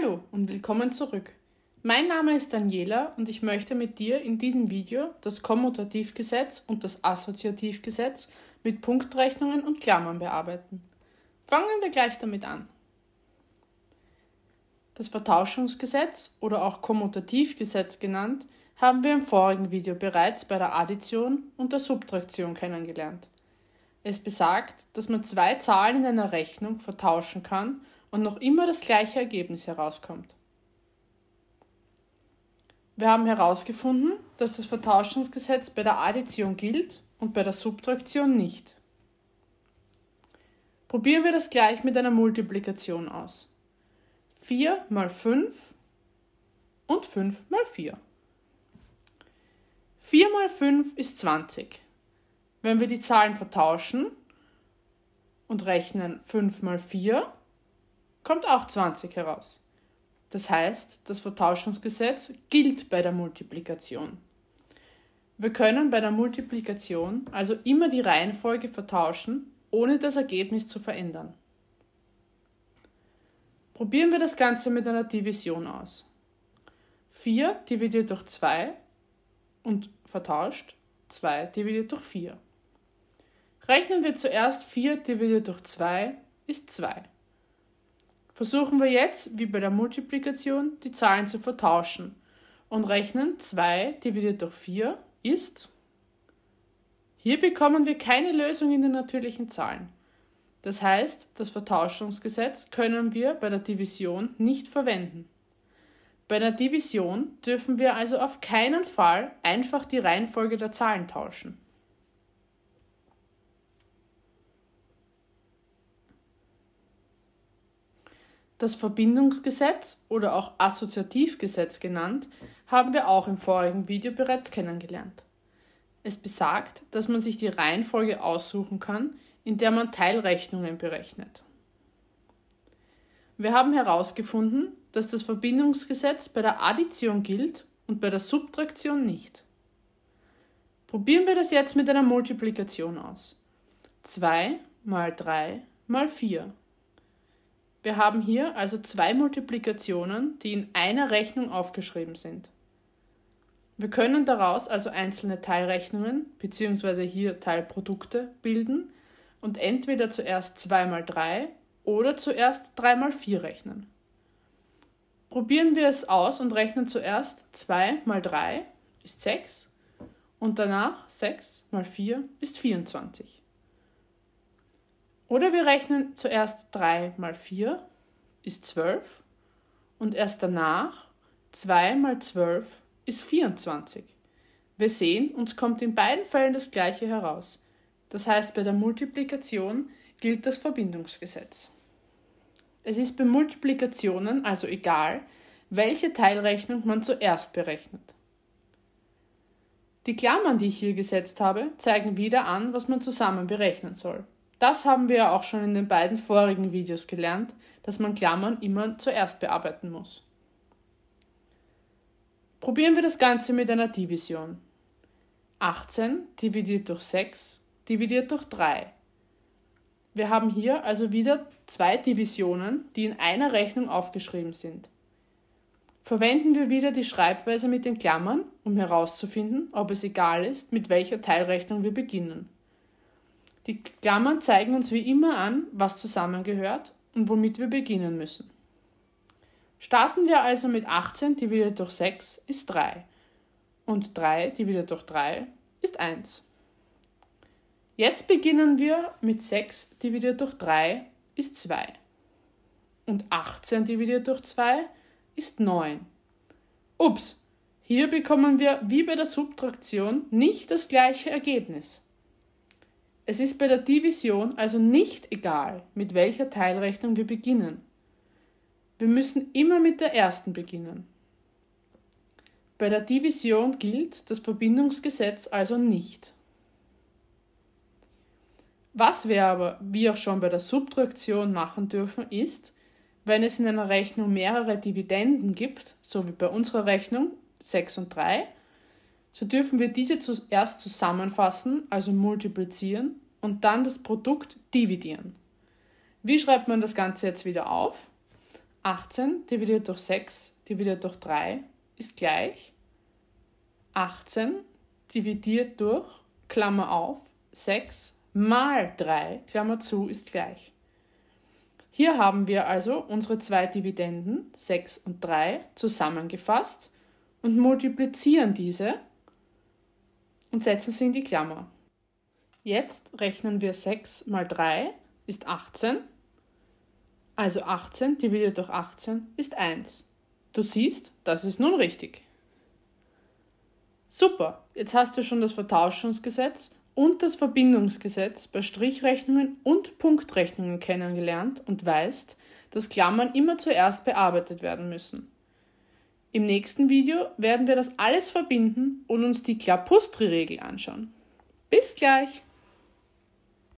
Hallo und willkommen zurück. Mein Name ist Daniela und ich möchte mit dir in diesem Video das Kommutativgesetz und das Assoziativgesetz mit Punktrechnungen und Klammern bearbeiten. Fangen wir gleich damit an. Das Vertauschungsgesetz oder auch Kommutativgesetz genannt, haben wir im vorigen Video bereits bei der Addition und der Subtraktion kennengelernt. Es besagt, dass man zwei Zahlen in einer Rechnung vertauschen kann und noch immer das gleiche Ergebnis herauskommt. Wir haben herausgefunden, dass das Vertauschungsgesetz bei der Addition gilt und bei der Subtraktion nicht. Probieren wir das gleich mit einer Multiplikation aus. 4 mal 5 und 5 mal 4. 4 mal 5 ist 20. Wenn wir die Zahlen vertauschen und rechnen 5 mal 4, kommt auch 20 heraus. Das heißt, das Vertauschungsgesetz gilt bei der Multiplikation. Wir können bei der Multiplikation also immer die Reihenfolge vertauschen, ohne das Ergebnis zu verändern. Probieren wir das Ganze mit einer Division aus. 4 dividiert durch 2 und vertauscht 2 dividiert durch 4. Rechnen wir zuerst 4 dividiert durch 2 ist 2. Versuchen wir jetzt, wie bei der Multiplikation, die Zahlen zu vertauschen und rechnen 2 dividiert durch 4 ist. Hier bekommen wir keine Lösung in den natürlichen Zahlen. Das heißt, das Vertauschungsgesetz können wir bei der Division nicht verwenden. Bei der Division dürfen wir also auf keinen Fall einfach die Reihenfolge der Zahlen tauschen. Das Verbindungsgesetz oder auch Assoziativgesetz genannt, haben wir auch im vorigen Video bereits kennengelernt. Es besagt, dass man sich die Reihenfolge aussuchen kann, in der man Teilrechnungen berechnet. Wir haben herausgefunden, dass das Verbindungsgesetz bei der Addition gilt und bei der Subtraktion nicht. Probieren wir das jetzt mit einer Multiplikation aus. 2 mal 3 mal 4 wir haben hier also zwei Multiplikationen, die in einer Rechnung aufgeschrieben sind. Wir können daraus also einzelne Teilrechnungen bzw. hier Teilprodukte bilden und entweder zuerst 2 mal 3 oder zuerst 3 mal 4 rechnen. Probieren wir es aus und rechnen zuerst 2 mal 3 ist 6 und danach 6 mal 4 ist 24. Oder wir rechnen zuerst 3 mal 4 ist 12 und erst danach 2 mal 12 ist 24. Wir sehen, uns kommt in beiden Fällen das gleiche heraus. Das heißt, bei der Multiplikation gilt das Verbindungsgesetz. Es ist bei Multiplikationen also egal, welche Teilrechnung man zuerst berechnet. Die Klammern, die ich hier gesetzt habe, zeigen wieder an, was man zusammen berechnen soll. Das haben wir ja auch schon in den beiden vorigen Videos gelernt, dass man Klammern immer zuerst bearbeiten muss. Probieren wir das Ganze mit einer Division. 18 dividiert durch 6 dividiert durch 3. Wir haben hier also wieder zwei Divisionen, die in einer Rechnung aufgeschrieben sind. Verwenden wir wieder die Schreibweise mit den Klammern, um herauszufinden, ob es egal ist, mit welcher Teilrechnung wir beginnen. Die Klammern zeigen uns wie immer an, was zusammengehört und womit wir beginnen müssen. Starten wir also mit 18 dividiert durch 6 ist 3 und 3 dividiert durch 3 ist 1. Jetzt beginnen wir mit 6 dividiert durch 3 ist 2 und 18 dividiert durch 2 ist 9. Ups, hier bekommen wir wie bei der Subtraktion nicht das gleiche Ergebnis. Es ist bei der Division also nicht egal, mit welcher Teilrechnung wir beginnen. Wir müssen immer mit der ersten beginnen. Bei der Division gilt das Verbindungsgesetz also nicht. Was wir aber, wie auch schon bei der Subtraktion, machen dürfen, ist, wenn es in einer Rechnung mehrere Dividenden gibt, so wie bei unserer Rechnung 6 und 3, so dürfen wir diese zuerst zusammenfassen, also multiplizieren, und dann das Produkt dividieren. Wie schreibt man das Ganze jetzt wieder auf? 18 dividiert durch 6 dividiert durch 3 ist gleich 18 dividiert durch, Klammer auf, 6 mal 3, Klammer zu, ist gleich. Hier haben wir also unsere zwei Dividenden, 6 und 3, zusammengefasst und multiplizieren diese und setzen sie in die Klammer. Jetzt rechnen wir 6 mal 3 ist 18. Also 18 dividiert durch 18 ist 1. Du siehst, das ist nun richtig. Super, jetzt hast du schon das Vertauschungsgesetz und das Verbindungsgesetz bei Strichrechnungen und Punktrechnungen kennengelernt und weißt, dass Klammern immer zuerst bearbeitet werden müssen. Im nächsten Video werden wir das alles verbinden und uns die Klapustri-Regel anschauen. Bis gleich!